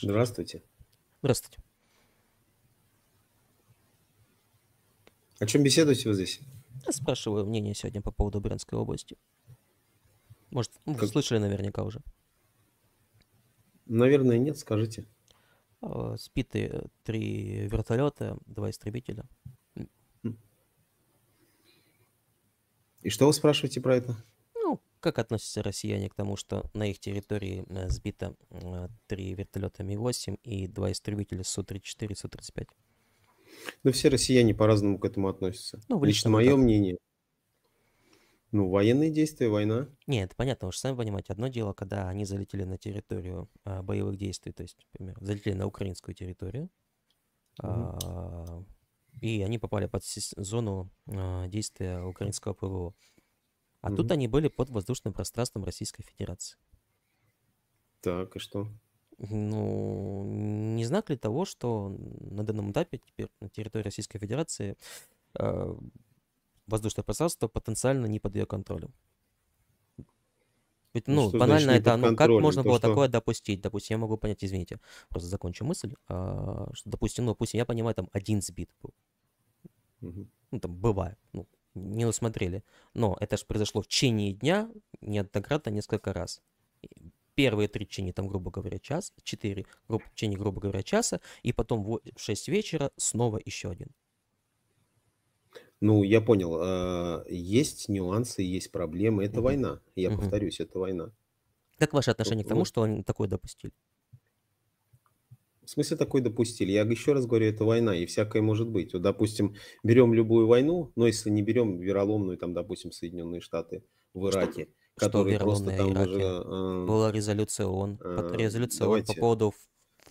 Здравствуйте. Здравствуйте. О чем беседуете вы здесь? Я спрашиваю мнение сегодня по поводу Брянской области. Может, ну, вы как... слышали наверняка уже. Наверное, нет, скажите. А, спиты э, три вертолета, два истребителя. И что вы спрашиваете про это? Как относятся россияне к тому, что на их территории э, сбито э, три вертолета Ми-8 и два истребителя Су-34 и Су-35? Ну, все россияне по-разному к этому относятся. Ну, лично, лично мое так. мнение. Ну, военные действия, война. Нет, понятно, вы же сами понимаете, одно дело, когда они залетели на территорию а, боевых действий, то есть, например, залетели на украинскую территорию, угу. а, и они попали под зону а, действия украинского ПВО. А mm тут они были под воздушным пространством Российской Федерации. Так, и что? Ну, не знак ли того, что на данном этапе теперь на территории Российской Федерации э, воздушное пространство потенциально не под ее контролем? Ведь, ну, ну что банально это, ну, как можно было что... такое допустить? Допустим, я могу понять, извините, просто закончу мысль, а, что, допустим, ну, допустим, я понимаю, там один сбит был. Угу. Ну, там, бывает, ну, не усмотрели, Но это же произошло в течение дня неоднократно несколько раз. Первые три течения, там, грубо говоря, час, четыре грубо, течения, грубо говоря, часа, и потом в шесть вечера снова еще один. Ну, я понял. А, есть нюансы, есть проблемы. Это угу. война. Я угу. повторюсь, это война. Как ваше отношение к тому, что они такое допустили? В смысле такой допустили? Я еще раз говорю, это война, и всякое может быть. Вот, допустим, берем любую войну, но если не берем вероломную, там, допустим, Соединенные Штаты в Ираке, что, которые что просто там Ираке? уже... Э, Была резолюция ООН, э, резолюция давайте, ООН по поводу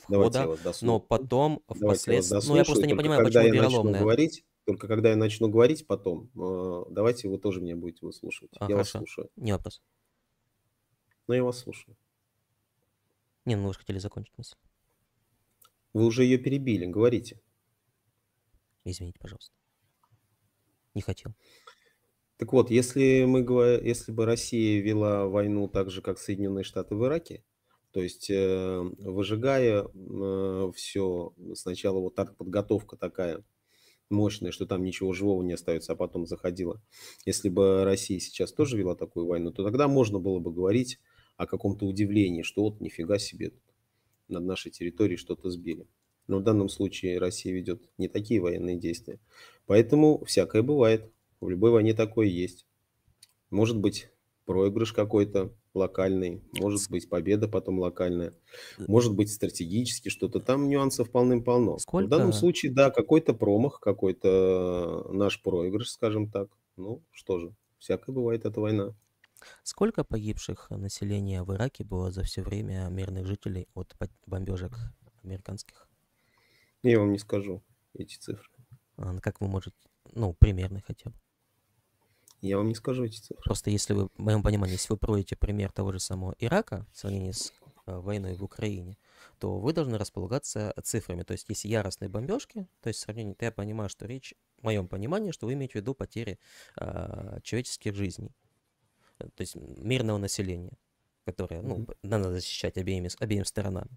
входа, но потом, впоследствии... Ну, я просто не понимаю, когда почему я вероломная. Начну говорить, только когда я начну говорить потом, э, давайте вы тоже меня будете выслушивать. А, я хорошо. вас слушаю. Не вопрос. Но ну, я вас слушаю. Не, ну вы же хотели закончить мысль. Вы уже ее перебили, говорите. Извините, пожалуйста. Не хотел. Так вот, если, мы, если бы Россия вела войну так же, как Соединенные Штаты в Ираке, то есть э, выжигая э, все, сначала вот так подготовка такая мощная, что там ничего живого не остается, а потом заходила. Если бы Россия сейчас тоже вела такую войну, то тогда можно было бы говорить о каком-то удивлении, что вот нифига себе, над нашей территорией что-то сбили. Но в данном случае Россия ведет не такие военные действия. Поэтому всякое бывает. В любой войне такое есть. Может быть, проигрыш какой-то локальный, может быть, победа потом локальная, э, может быть, стратегически что-то. Там нюансов полным-полно. Сколько? В данном случае, да, какой-то промах, какой-то э, наш проигрыш, скажем так. Ну, что же, всякое бывает эта война. Сколько погибших населения в Ираке было за все время мирных жителей от бомбежек американских? Я вам не скажу эти цифры. А, ну, как вы можете, ну, примерный хотя бы? Я вам не скажу эти цифры. Просто если вы, в моем понимании, если вы проводите пример того же самого Ирака в сравнении с э, войной в Украине, то вы должны располагаться цифрами. То есть если яростные бомбежки, то есть сравнение, то я понимаю, что речь, в моем понимании, что вы имеете в виду потери э, человеческих жизней то есть мирного населения, которое, ну, надо защищать обеими, обеими сторонами.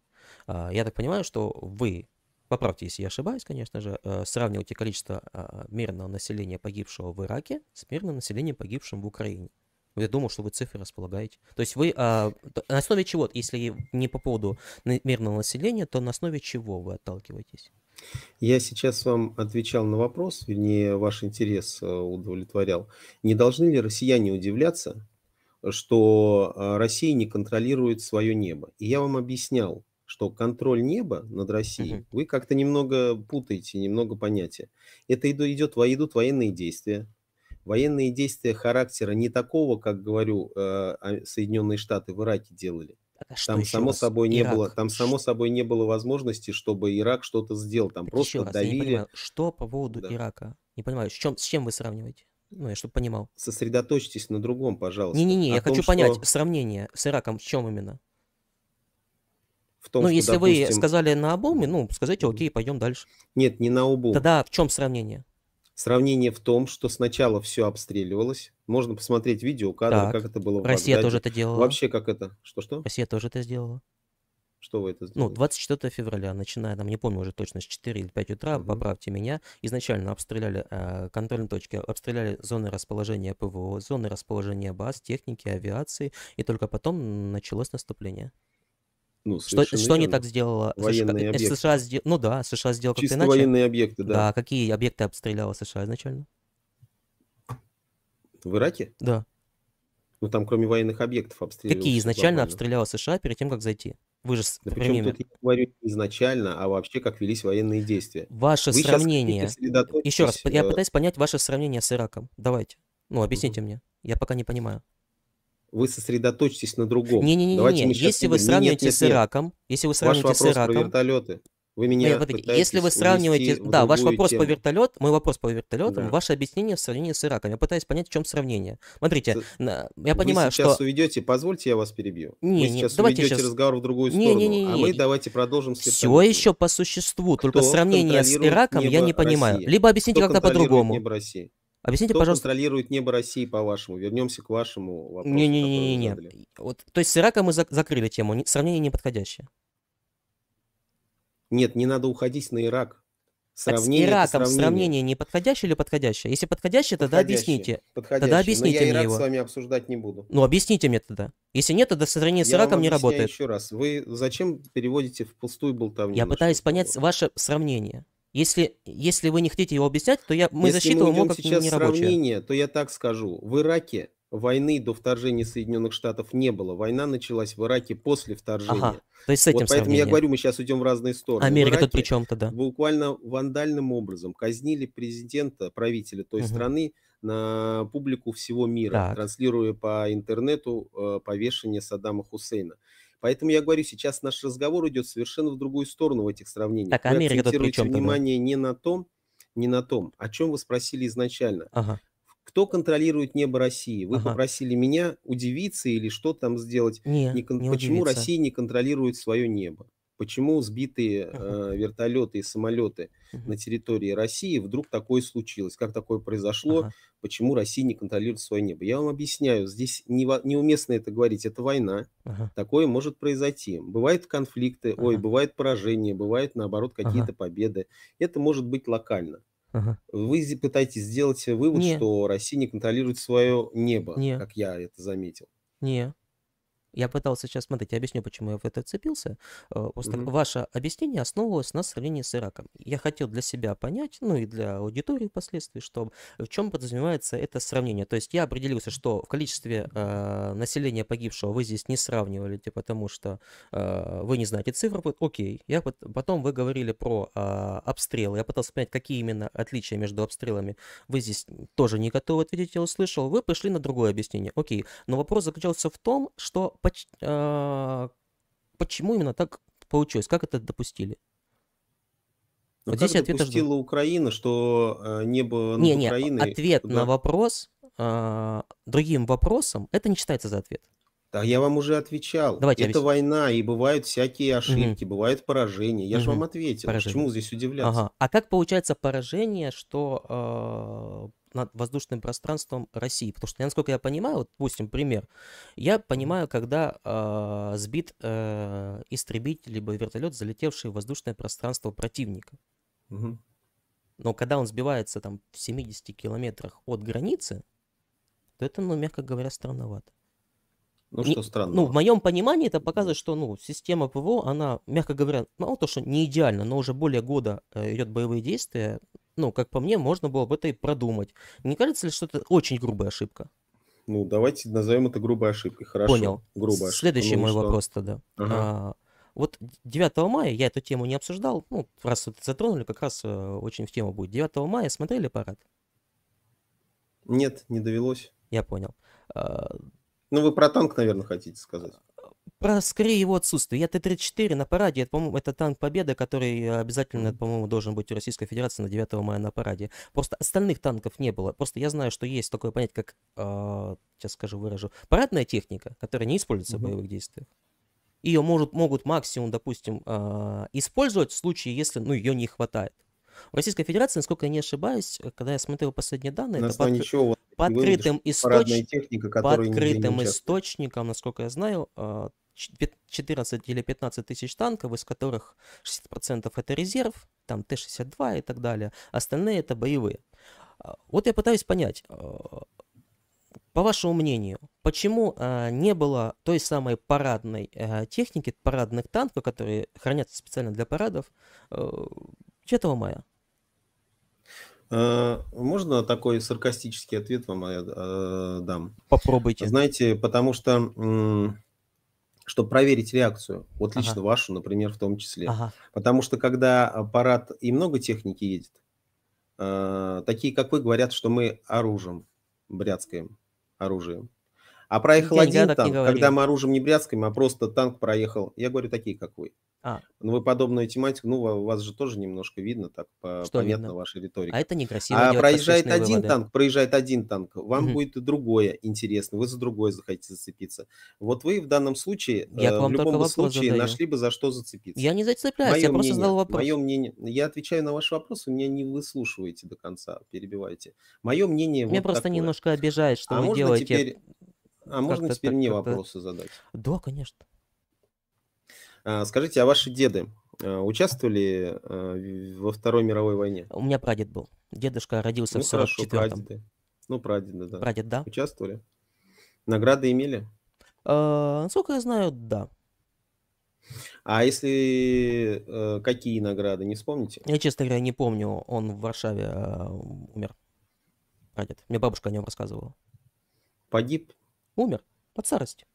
А, я так понимаю, что вы, поправьте, если я ошибаюсь, конечно же, э, сравниваете количество а, мирного населения, погибшего в Ираке, с мирным населением, погибшим в Украине. Я думал, что вы цифры располагаете. То есть вы а, на основе чего, если не по поводу мирного населения, то на основе чего вы отталкиваетесь? Я сейчас вам отвечал на вопрос, вернее, ваш интерес э, удовлетворял. Не должны ли россияне удивляться, что э, Россия не контролирует свое небо. И я вам объяснял, что контроль неба над Россией, угу. вы как-то немного путаете, немного понятия. Это идет, идут военные действия. Военные действия характера не такого, как, говорю, э, а, Соединенные Штаты в Ираке делали. А там само собой не Ирак. было, там само собой не было возможности, чтобы Ирак что-то сделал, там так просто давили. что по поводу да. Ирака? Не понимаю, с чем, с чем вы сравниваете? Ну, я чтобы понимал. Сосредоточьтесь на другом, пожалуйста. Не-не-не, я том, хочу понять сравнение с Ираком в чем именно? В том, ну, что, если допустим... вы сказали на обум, ну, скажите, окей, пойдем дальше. Нет, не на обум. Тогда в чем сравнение? Сравнение в том, что сначала все обстреливалось. Можно посмотреть видео, кадры, так. как это было в Россия Багдаде. тоже это делала. Вообще, как это? Что-что? Россия тоже это сделала. Что вы это ну, сделали? Ну, 24 февраля, начиная, там, не помню уже точно, с 4 или 5 утра, угу. поправьте меня, изначально обстреляли э, контрольные точки, обстреляли зоны расположения ПВО, зоны расположения баз, техники, авиации, и только потом началось наступление. Ну, что, что не так сделала военные США? Э, США сдел... Ну да, США сделал как-то иначе. военные объекты, да. Да, какие объекты обстреляла США изначально? В Ираке? Да. Ну там кроме военных объектов обстреляла. Какие изначально обстреляла США перед тем, как зайти? Вы же да причем тут я говорю изначально, а вообще как велись военные действия. Ваше Вы сравнение. Еще раз, я э, пытаюсь понять ваше сравнение с Ираком. Давайте. Ну, объясните mm-hmm. мне. Я пока не понимаю. Вы сосредоточьтесь на другом. Не-не-не, если, сейчас... если вы сравниваете с Ираком, если вы сравниваете с Ираком, вертолеты. Вы меня Нет, смотрите, если вы сравниваете, да, ваш вопрос тему. по вертолет, мой вопрос по вертолетам, да. ваше объяснение в сравнении с Ираком. Я пытаюсь понять, в чем сравнение. Смотрите, С... я понимаю, вы сейчас уведете, позвольте, я вас перебью. Не, вы не, сейчас давайте уведете сейчас... разговор в другую сторону, не, а не, не, а мы не. давайте продолжим. Все там. еще по существу, только сравнение с Ираком я не понимаю. России? Либо объясните как-то по-другому. Объясните, Кто пожалуйста. контролирует небо России, по-вашему? Вернемся к вашему вопросу. Не-не-не. Вот, то есть с Ираком мы закрыли тему, сравнение неподходящее. Нет, не надо уходить на Ирак. Сравнение так с Ираком сравнение. сравнение не подходящее или подходящее? Если подходящее, тогда подходящее, объясните. Подходящее. Тогда объясните Но я мне Ирак его. с вами обсуждать не буду. Ну, объясните мне тогда. Если нет, тогда сравнение с я Ираком не работает. еще раз. Вы зачем переводите в пустую болтовню? Я ну пытаюсь понять ваше сравнение. Если, если вы не хотите его объяснять, то я, мы если мы его как сейчас нерабочее. сравнение, то я так скажу. В Ираке войны до вторжения Соединенных Штатов не было. Война началась в Ираке после вторжения. Ага. То есть с этим вот поэтому сравнение. я говорю, мы сейчас идем в разные стороны. Америка тут при чем-то, да. Буквально вандальным образом казнили президента, правителя той угу. страны на публику всего мира, так. транслируя по интернету э, повешение Саддама Хусейна. Поэтому я говорю, сейчас наш разговор идет совершенно в другую сторону в этих сравнениях. Так, Америка тут при чем-то, внимание да? не на том, не на том, о чем вы спросили изначально. Ага. Кто контролирует небо России? Вы ага. попросили меня удивиться или что там сделать? Не, не, кон... не Почему удивиться. Россия не контролирует свое небо? Почему сбитые э, вертолеты и самолеты ага. на территории России вдруг такое случилось? Как такое произошло? Ага. Почему Россия не контролирует свое небо? Я вам объясняю, здесь не, неуместно это говорить, это война. Ага. Такое может произойти. Бывают конфликты, ой, бывают поражения, бывают наоборот какие-то победы. Это может быть локально. Ага. Вы пытаетесь сделать вывод, Не. что Россия не контролирует свое небо, Не. как я это заметил. Нет. Я пытался сейчас, смотреть, я объясню, почему я в это вцепился. Э, просто mm-hmm. ваше объяснение основывалось на сравнении с Ираком. Я хотел для себя понять, ну и для аудитории впоследствии, что в чем подразумевается это сравнение. То есть я определился, что в количестве э, населения погибшего вы здесь не сравнивали, потому что э, вы не знаете цифры. Окей. Я, потом вы говорили про э, обстрелы. Я пытался понять, какие именно отличия между обстрелами. Вы здесь тоже не готовы ответить, я услышал. Вы пришли на другое объяснение. Окей. Но вопрос заключался в том, что поч- э, почему именно так получилось? Как это допустили? Но ну, вот как допустила ответ... Украина, что э, небо над не, не, Украиной... ответ туда... на вопрос э, другим вопросом, это не считается за ответ. Да, я вам уже отвечал. Давайте это объясню. война, и бывают всякие ошибки, угу. бывают поражения. Я угу. же вам ответил. Поражение. Почему здесь удивляться? Ага. А как получается поражение, что э, над воздушным пространством России. Потому что, насколько я понимаю, вот, допустим, пример, я понимаю, когда э, сбит э, истребитель либо вертолет, залетевший в воздушное пространство противника. Угу. Но когда он сбивается там в 70 километрах от границы, то это, ну, мягко говоря, странновато. Ну, не, что странно. Ну, в моем понимании это показывает, что, ну, система ПВО, она, мягко говоря, мало ну, то, что не идеально, но уже более года э, идет боевые действия, ну, как по мне, можно было об этой продумать. Не кажется ли, что это очень грубая ошибка? Ну, давайте назовем это грубой ошибкой. Хорошо. Понял. Грубая ну Следующий ну, мой что? вопрос тогда. Ага. А, вот 9 мая, я эту тему не обсуждал, ну, раз это затронули, как раз э, очень в тему будет. 9 мая смотрели парад? Нет, не довелось. Я понял. А... Ну, вы про танк, наверное, хотите сказать про скорее его отсутствие. Я Т-34 на параде, это, по-моему, это танк Победы, который э, обязательно, по-моему, должен быть у Российской Федерации на 9 мая на параде. Просто остальных танков не было. Просто я знаю, что есть такое понятие, как, э, а, сейчас скажу, выражу, парадная техника, которая не используется mm-hmm. в боевых действиях. Ее может, могут максимум, допустим, э, использовать в случае, если ну, ее не хватает. В Российской Федерации, насколько я не ошибаюсь, э, когда я смотрел последние данные, На это под, чего? по открытым, источ... техника, по открытым источникам, насколько я знаю, а, 14 или 15 тысяч танков, из которых 60% это резерв, там Т-62 и так далее, остальные это боевые. А, вот я пытаюсь понять, а, по вашему мнению, почему а, не было той самой парадной э, техники, парадных танков, которые хранятся специально для парадов, э, 4 мая? Э, можно такой саркастический ответ вам я э, дам? Попробуйте. Знаете, потому что чтобы проверить реакцию, вот лично ага. вашу, например, в том числе. Ага. Потому что когда аппарат и много техники едет, э, такие, как вы, говорят, что мы оружием бряцкаем, оружием. А проехал я один танк, когда мы оружием не бряцкаем, а просто танк проехал, я говорю, такие, как вы. А. Ну, вы подобную тематику, ну, вас же тоже немножко видно, так по, Что понятно видно? ваша а риторика. А это некрасиво. А проезжает один выводы. танк, проезжает один танк, вам угу. будет другое интересно, вы за другое захотите зацепиться. Вот вы в данном случае, я э, в любом случае, задаю. нашли бы за что зацепиться. Я не зацепляюсь, мое я мнение, просто задал вопрос. Мое мнение, я отвечаю на ваш вопрос, вы меня не выслушиваете до конца, перебиваете. Мое мнение Меня вот просто такое. немножко обижает, что а вы можно делаете... Теперь, а можно теперь мне вопросы задать? Да, конечно. А, скажите, а ваши деды э, участвовали э, во Второй мировой войне? У меня прадед был. Дедушка родился ну, в 44-м. Хорошо, прадеды. Ну, прадеды, да. Прадед, да. Участвовали? Награды имели? А, насколько я знаю, да. А если э, какие награды, не вспомните? Я, честно говоря, не помню. Он в Варшаве а, умер. Прадед. Мне бабушка о нем рассказывала. Погиб? Умер. От старости.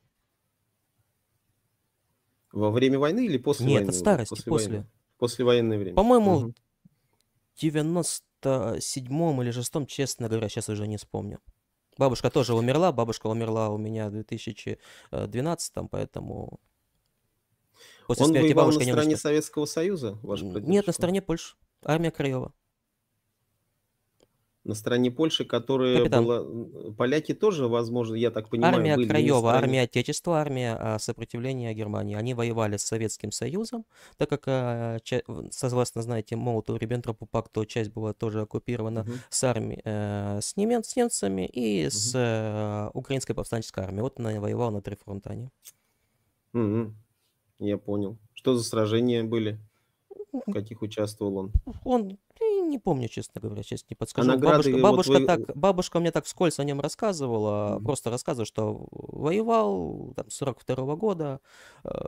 Во время войны или после Нет, войны? Нет, от старости, после. После. Войны. Послевоенное время. По-моему, угу. в 97-м или 6-м, честно говоря, сейчас уже не вспомню. Бабушка тоже умерла, бабушка умерла у меня в 2012 поэтому... После Он воевал на стороне Советского Союза, ваш Нет, на стороне Польши. Армия Краева на стороне Польши, которые Капитан. было... поляки тоже, возможно, я так понимаю, армия были Краева, армия Отечества, армия а, сопротивления Германии. Они воевали с Советским Союзом, так как, а, согласно знаете, молоту риббентропу пакту часть была тоже оккупирована угу. с армией, э, с, немец, с немцами и угу. с э, украинской повстанческой армией. Вот она воевала на три фронта они. А угу. Я понял. Что за сражения были? В каких участвовал он? Он не помню, честно говоря, сейчас не подскажу. А бабушка, бабушка, вот вы... так, бабушка мне так вскользь о нем рассказывала, mm-hmm. просто рассказывала, что воевал там, 42 года. Э.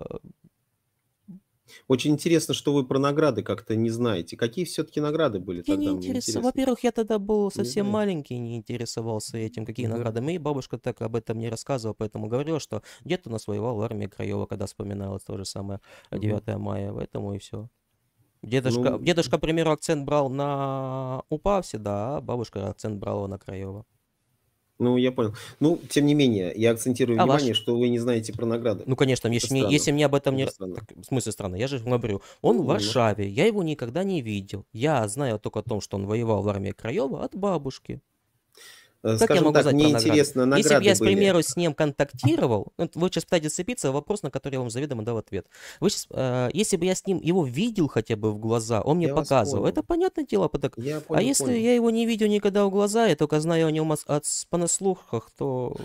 Очень интересно, что вы про награды как-то не знаете. Какие все-таки награды были я тогда? Не интерес... Во-первых, я тогда был совсем не маленький, не интересовался этим, какие да. награды. И бабушка так об этом не рассказывала, поэтому говорила, что дед у нас воевал в армии Краева, когда вспоминалось то же самое 9 угу. мая, поэтому и все. Дедушка, ну... дедушка, к примеру, акцент брал на упавсе, да. а бабушка акцент брала на Краево. Ну, я понял. Ну, тем не менее, я акцентирую а внимание, ваш... что вы не знаете про награды. Ну, конечно, если странно. мне, если мне об этом не... Так, в смысле странно, Я же говорю, он ну, в Варшаве, ну. я его никогда не видел. Я знаю только о том, что он воевал в армии Краева от бабушки. Э, как скажем я могу так, знать неинтересно награды? награды? Если бы я, к примеру, с ним контактировал, ну, вы сейчас пытаетесь цепиться, вопрос, на который я вам заведомо дал ответ. Вы сейчас, э, если бы я с ним его видел хотя бы в глаза, он мне я показывал, это понятное дело. Так... Я а понял, а если понял. я его не видел никогда в глаза, я только знаю о нем от, понаслухах, то...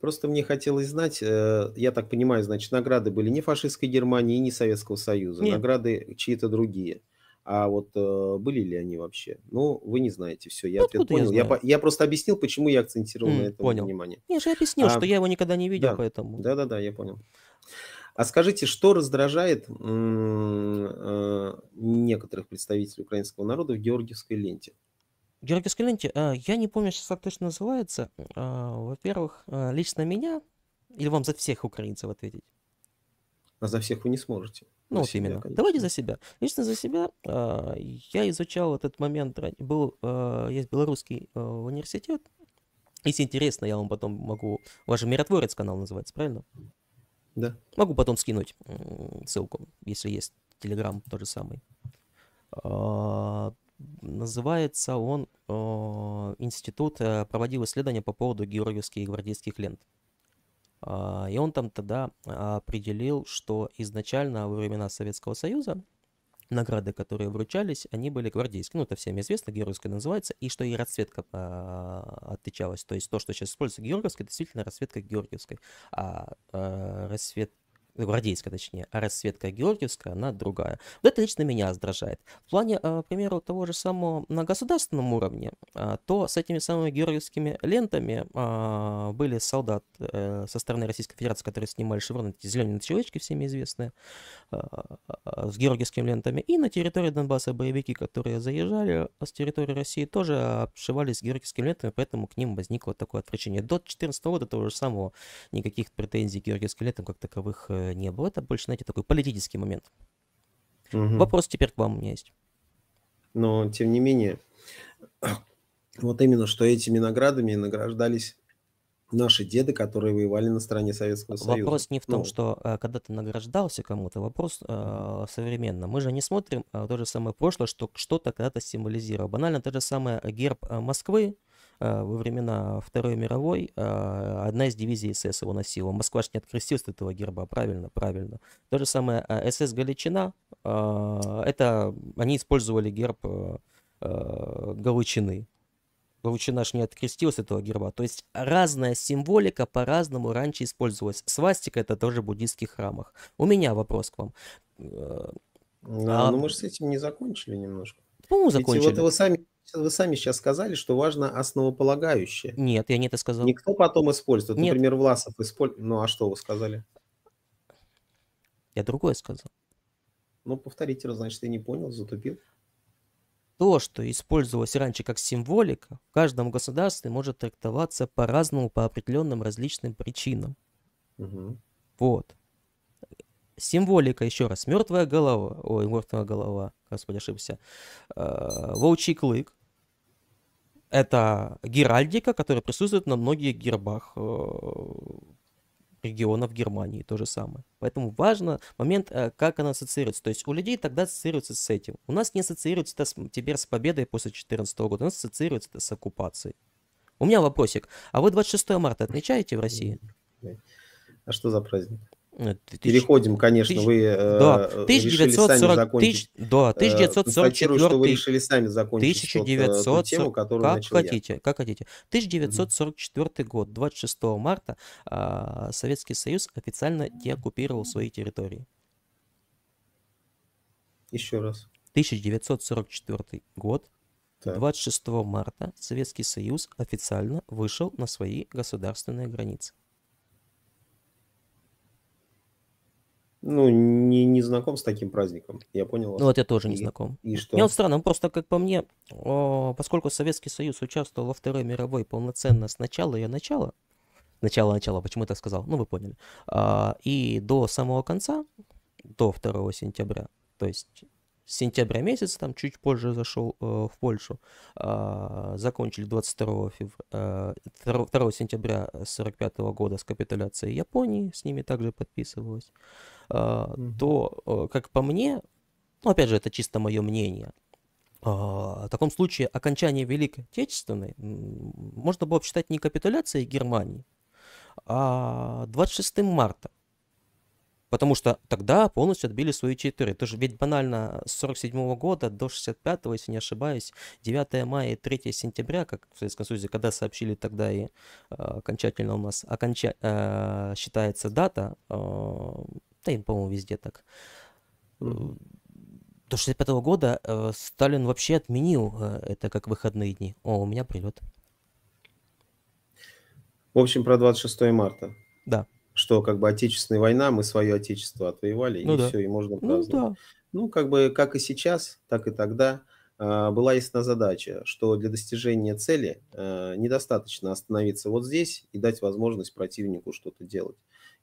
Просто мне хотелось знать, э, я так понимаю, значит, награды были не фашистской Германии и не Советского Союза, Нет. награды чьи-то другие. А вот э, были ли они вообще? Ну, вы не знаете, все, я ну, Откуда ответ понял. Я, я, я просто объяснил, почему я акцентировал mm, на этом понял. внимание. Я же объяснил, а, что я его никогда не видел, да, поэтому... Да-да-да, я понял. А скажите, что раздражает э, некоторых представителей украинского народа в георгиевской ленте? георгиевской ленте? Э, я не помню сейчас, как точно называется. Э, во-первых, лично меня, или вам за всех украинцев ответить? А за всех вы не сможете. Ну, вот себя, именно. Конечно. Давайте за себя. Лично за себя э, я изучал этот момент. Был, э, а, есть белорусский э, университет. Если интересно, я вам потом могу... У Миротворец канал называется, правильно? Да. Могу потом скинуть ссылку, если есть. Телеграм тот же самый. Э, называется он э, Институт проводил исследования по поводу георгиевских и гвардейских лент. А, и он там тогда а, определил, что изначально во времена Советского Союза награды, которые вручались, они были гвардейские. Ну, это всем известно, георгиевская называется, и что и расцветка э, отличалась. То есть то, что сейчас используется георгиевская, действительно расцветка георгиевской. А э, расцвет, гвардейская, точнее, а расцветка георгиевская, она другая. Вот это лично меня раздражает. В плане, э, к примеру, того же самого на государственном уровне, а, то с этими самыми георгиевскими лентами а, были солдат э, со стороны Российской Федерации, которые снимали шевроны, эти зеленые человечки всеми известные, а, с георгиевскими лентами, и на территории Донбасса боевики, которые заезжали с территории России, тоже обшивались георгиевскими лентами, поэтому к ним возникло такое отвращение. До 14 года того же самого никаких претензий к георгиевским лентам как таковых э, Э, не было. Это больше, знаете, такой политический момент. Угу. Вопрос теперь к вам у меня есть. Но, тем не менее, вот именно, что этими наградами награждались наши деды, которые воевали на стороне Советского вопрос Союза. Вопрос не в том, ну. что э, когда ты награждался кому-то, вопрос э, современно. Мы же не смотрим э, то же самое прошлое, что что-то когда-то символизировало. Банально, то же самое герб э, Москвы, Э, во времена Второй мировой а, одна из дивизий СС его носила. Москва же не открестилась от этого герба, правильно, правильно. То же самое э, СС Галичина, а, это они использовали герб э, Галичины. Галичина ж не открестилась от этого герба. То есть разная символика по-разному раньше использовалась. Свастика это тоже в буддийских храмах. У меня вопрос к вам. Да, а... но мы же с этим не закончили немножко. Ну, закончили. Ведь вот вы сами вы сами сейчас сказали, что важно основополагающее. Нет, я не это сказал. Никто потом использует. Нет. Например, Власов использует. Ну а что вы сказали? Я другое сказал. Ну, повторите, значит, я не понял, затупил. То, что использовалось раньше как символика, в каждом государстве может трактоваться по-разному, по определенным различным причинам. Угу. Вот. Символика, еще раз, мертвая голова, ой, мертвая голова, господи, ошибся, э, волчий клык, это геральдика, которая присутствует на многих гербах э, регионов Германии, то же самое. Поэтому важно момент, э, как она ассоциируется. То есть у людей тогда ассоциируется с этим. У нас не ассоциируется это с, теперь с победой после 2014 года, у нас ассоциируется это с оккупацией. У меня вопросик. А вы 26 марта отмечаете в России? А что за праздник? Э, Переходим, конечно, вы э, э, решили сами закончить. Да, 1944... что вы решили сами закончить 1940... тему, которую как начал хотите, я. Как хотите. 1944 mm-hmm. год, 26 марта э, Советский Союз официально деоккупировал свои территории. Еще раз. 1944 год, так. 26 марта Советский Союз официально вышел на свои государственные границы. Ну, не, не знаком с таким праздником, я понял. Ну, вот я тоже не и, знаком. И что? Мне вот странно, просто как по мне, о, поскольку Советский Союз участвовал во Второй мировой полноценно с начала ее начала, начала-начала, почему я так сказал, ну, вы поняли, а, и до самого конца, до 2 сентября, то есть с сентября месяца, там чуть позже зашел э, в Польшу, э, закончили 22 фев... э, 2, 2 сентября 1945 года с капитуляцией Японии, с ними также подписывалось, э, mm-hmm. то, э, как по мне, ну, опять же, это чисто мое мнение, э, в таком случае окончание Великой Отечественной можно было бы считать не капитуляцией Германии, а 26 марта Потому что тогда полностью отбили свои читеры. Это же ведь банально с 47 года до 65 если не ошибаюсь, 9 мая и 3 сентября, как в Советском Союзе, когда сообщили тогда и э, окончательно у нас оконча... э, считается дата, э, да и, по-моему, везде так, mm-hmm. до 65 года э, Сталин вообще отменил э, это как выходные дни. О, у меня прилет. В общем, про 26 марта. Да что как бы отечественная война, мы свое отечество отвоевали, ну, и да. все, и можно ну праздновать. Ну, да. ну, как бы как и сейчас, так и тогда а, была ясна задача, что для достижения цели а, недостаточно остановиться вот здесь и дать возможность противнику что-то делать.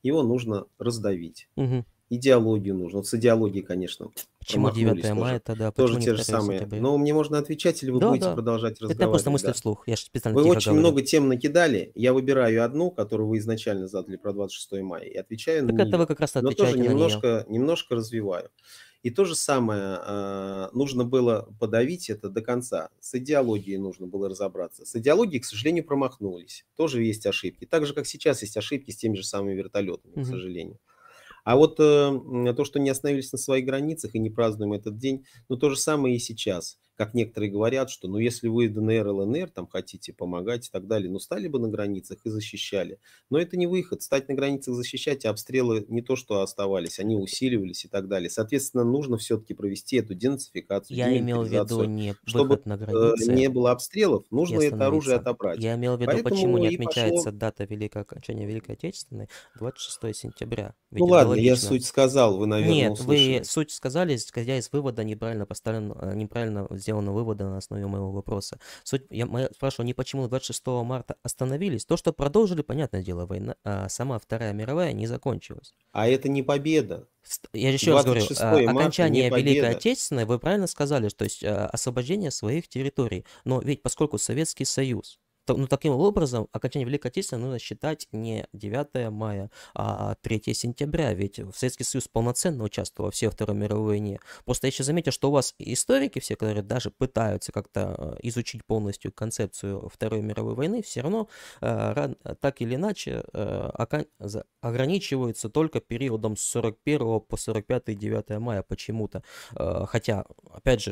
Его нужно раздавить. Угу. Идеологию нужно. Вот с идеологией, конечно. Почему 9 мая тоже. тогда? Тоже те же самые. Сентября? Но мне можно отвечать, или вы да, будете да. продолжать разговаривать? Это просто мысли да. вслух. Я же специально Вы очень говорю. много тем накидали. Я выбираю одну, которую вы изначально задали про 26 мая, и отвечаю так на это вы как раз отвечаете Но тоже на немножко, нее. немножко развиваю. И то же самое а, нужно было подавить это до конца. С идеологией нужно было разобраться. С идеологией, к сожалению, промахнулись. Тоже есть ошибки. Так же, как сейчас есть ошибки с теми же самыми вертолетами, угу. к сожалению. А вот э, то, что не остановились на своих границах и не празднуем этот день, ну то же самое и сейчас как некоторые говорят, что ну если вы ДНР, ЛНР, там хотите помогать и так далее, ну стали бы на границах и защищали. Но это не выход. Стать на границах защищать, а обстрелы не то, что оставались, они усиливались и так далее. Соответственно, нужно все-таки провести эту денацификацию. Я имел в виду не чтобы на границе, э, не было обстрелов, нужно это оружие отобрать. Я имел в виду, Поэтому почему не отмечается пошло... дата Великой, окончания Великой Отечественной 26 сентября. Ведь ну ладно, логично. я суть сказал, вы, наверное, Нет, услышали. вы суть сказали, исходя из вывода неправильно поставлен, э, неправильно сделаны выводы на основе моего вопроса. Суть, я, я спрашиваю не почему 26 марта остановились. То, что продолжили, понятное дело, война, а сама Вторая мировая не закончилась. А это не победа. Я еще раз говорю, а, окончание Великой Отечественной, вы правильно сказали, что есть а, освобождение своих территорий. Но ведь поскольку Советский Союз ну, таким образом, окончание Великой Отечественной нужно считать не 9 мая, а 3 а сентября, ведь Советский Союз полноценно участвовал во всей Второй мировой войне. Просто я еще заметил, что у вас историки все, которые даже пытаются как-то э, изучить полностью концепцию Второй мировой войны, все равно э, так или иначе э, ограничиваются только периодом с 41 по 45 9 мая почему-то. Хотя, опять же,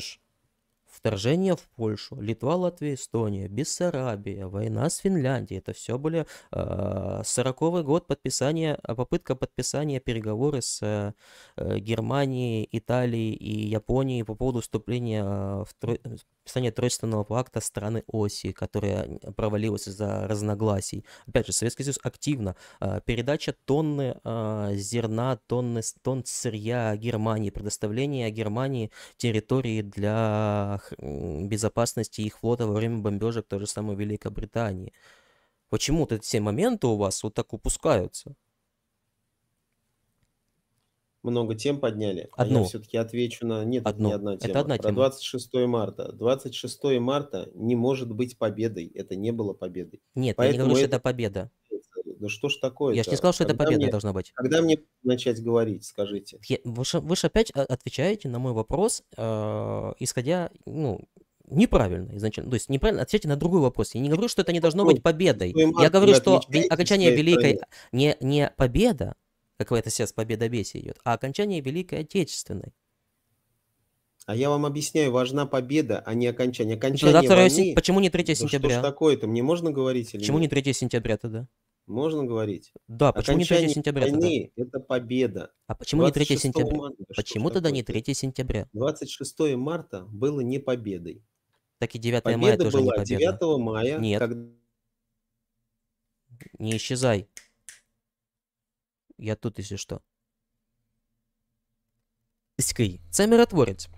Вторжение в Польшу, Литва, Латвия, Эстония, Бессарабия, война с Финляндией. Это все были э, 40 год подписания, попытка подписания переговоры с э, Германией, Италией и Японией по поводу вступления э, в, подписание тройственного пакта страны оси, которая провалилась из-за разногласий. Опять же, Советский Союз активно. А, передача тонны а, зерна, тонны, тонн сырья Германии, предоставление Германии территории для безопасности их флота во время бомбежек той же самой Великобритании. Почему-то все моменты у вас вот так упускаются много тем подняли. А Одну. А я все-таки отвечу на... Нет, Одну. это не одна тема. Это одна Про 26 марта. 26 марта не может быть победой. Это не было победой. Нет, Поэтому я не говорю, что это победа. Да что ж такое? Я же не сказал, что когда это победа мне, должна быть. Когда мне начать говорить, скажите? Я, вы, же, вы опять э, отвечаете на мой вопрос, э, исходя, ну, неправильно изначально. То есть неправильно отвечаете на другой вопрос. Я не говорю, что это не должно быть победой. Я говорю, что окончание великой не, не победа, какая-то сейчас победа беси идет, а окончание Великой Отечественной. А я вам объясняю, важна победа, а не окончание. Ну окончание Тогда войны... Сен... Почему не 3 сентября? Да что ж такое-то? Мне можно говорить или Почему нет? не 3 сентября тогда? Можно говорить. Да, почему окончание не 3 сентября войны тогда? это победа. А почему не 3 сентября? Марта, почему тогда не 3 сентября? 26 марта было не победой. Так и 9 победа мая тоже была не победа. 9 мая, Нет. Когда... Не исчезай. Я тут, если что. Ський. Це миротворець.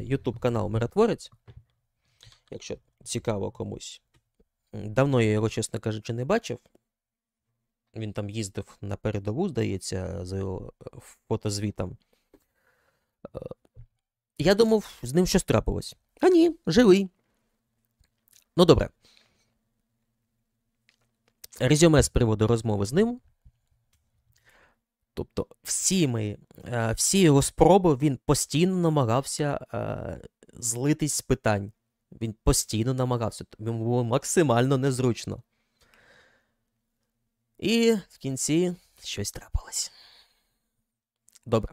Ютуб канал Миротворець. Якщо цікаво комусь. Давно я його, чесно кажучи, не бачив. Він там їздив на передову, здається, за його е, фотозвітом. Е, я думав, з ним щось трапилось. А ні, живий. Ну, добре. Резюме з приводу розмови з ним. Тобто всі ми, е, всі його спроби він постійно намагався е, злитись з питань. Він постійно намагався, йому було максимально незручно. І в кінці щось трапилось. Добре.